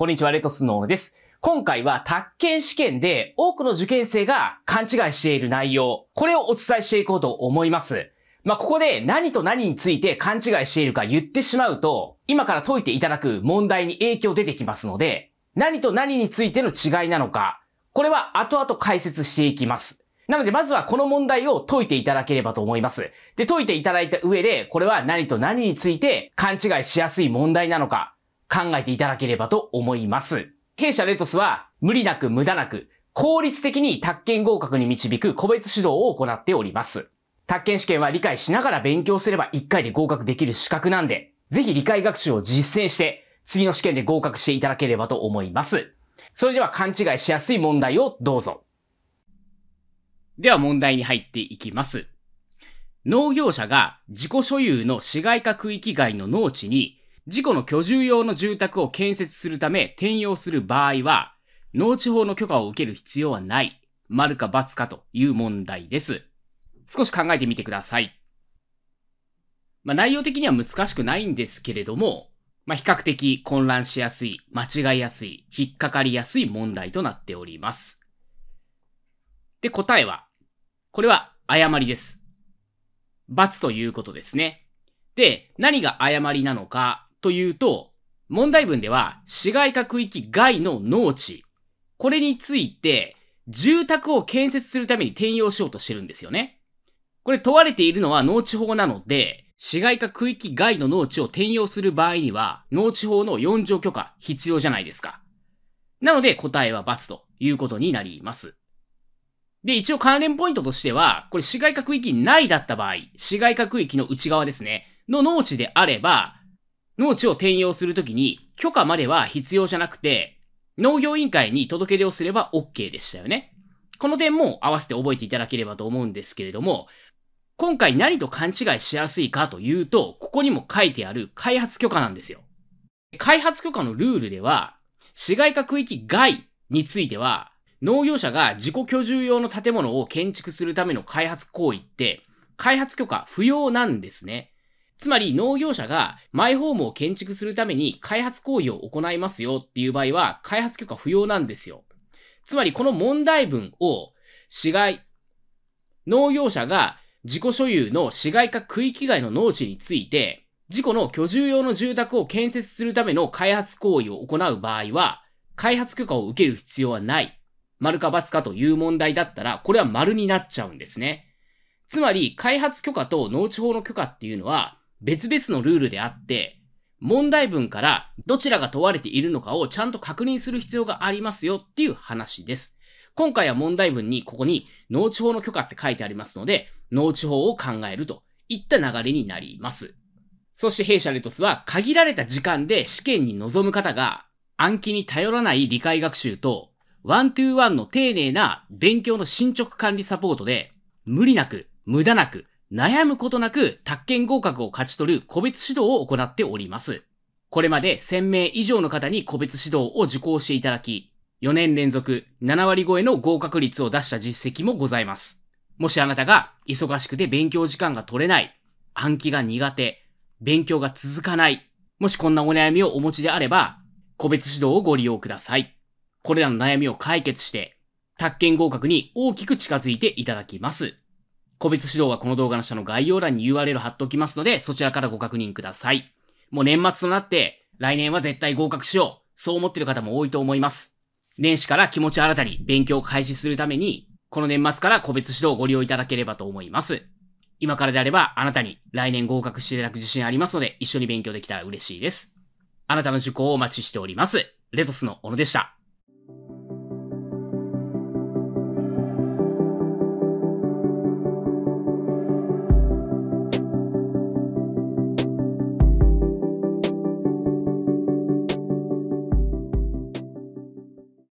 こんにちは、レトスノーです。今回は、宅建試験で多くの受験生が勘違いしている内容、これをお伝えしていこうと思います。まあ、ここで何と何について勘違いしているか言ってしまうと、今から解いていただく問題に影響出てきますので、何と何についての違いなのか、これは後々解説していきます。なので、まずはこの問題を解いていただければと思います。で、解いていただいた上で、これは何と何について勘違いしやすい問題なのか、考えていただければと思います。弊社レトスは無理なく無駄なく効率的に宅建合格に導く個別指導を行っております。宅建試験は理解しながら勉強すれば1回で合格できる資格なんで、ぜひ理解学習を実践して次の試験で合格していただければと思います。それでは勘違いしやすい問題をどうぞ。では問題に入っていきます。農業者が自己所有の市街化区域外の農地に事故の居住用の住宅を建設するため転用する場合は、農地法の許可を受ける必要はない。丸か×かという問題です。少し考えてみてください。まあ、内容的には難しくないんですけれども、まあ、比較的混乱しやすい、間違いやすい、引っかかりやすい問題となっております。で、答えは、これは誤りです。罰ということですね。で、何が誤りなのか、というと、問題文では市街化区域外の農地、これについて住宅を建設するために転用しようとしてるんですよね。これ問われているのは農地法なので、市街化区域外の農地を転用する場合には、農地法の4条許可必要じゃないですか。なので答えは×ということになります。で、一応関連ポイントとしては、これ市街化区域内だった場合、市街化区域の内側ですね、の農地であれば、農地を転用するときに許可までは必要じゃなくて、農業委員会に届け出をすれば OK でしたよね。この点も合わせて覚えていただければと思うんですけれども、今回何と勘違いしやすいかというと、ここにも書いてある開発許可なんですよ。開発許可のルールでは、市街化区域外については、農業者が自己居住用の建物を建築するための開発行為って、開発許可不要なんですね。つまり農業者がマイホームを建築するために開発行為を行いますよっていう場合は開発許可不要なんですよ。つまりこの問題文を市街、農業者が自己所有の市街化区域外の農地について事故の居住用の住宅を建設するための開発行為を行う場合は開発許可を受ける必要はない。丸か罰かという問題だったら、これは丸になっちゃうんですね。つまり、開発許可と農地法の許可っていうのは、別々のルールであって、問題文からどちらが問われているのかをちゃんと確認する必要がありますよっていう話です。今回は問題文にここに農地法の許可って書いてありますので、農地法を考えるといった流れになります。そして弊社レトスは限られた時間で試験に臨む方が暗記に頼らない理解学習とワントゥーワンの丁寧な勉強の進捗管理サポートで無理なく無駄なく悩むことなく宅建合格を勝ち取る個別指導を行っております。これまで1000名以上の方に個別指導を受講していただき、4年連続7割超えの合格率を出した実績もございます。もしあなたが忙しくて勉強時間が取れない、暗記が苦手、勉強が続かない、もしこんなお悩みをお持ちであれば、個別指導をご利用ください。これらの悩みを解決して、宅建合格に大きく近づいていただきます。個別指導はこの動画の下の概要欄に URL 貼っておきますので、そちらからご確認ください。もう年末となって、来年は絶対合格しよう。そう思ってる方も多いと思います。年始から気持ち新たに勉強を開始するために、この年末から個別指導をご利用いただければと思います。今からであれば、あなたに来年合格していただく自信ありますので、一緒に勉強できたら嬉しいです。あなたの受講をお待ちしております。レトスの小野でした。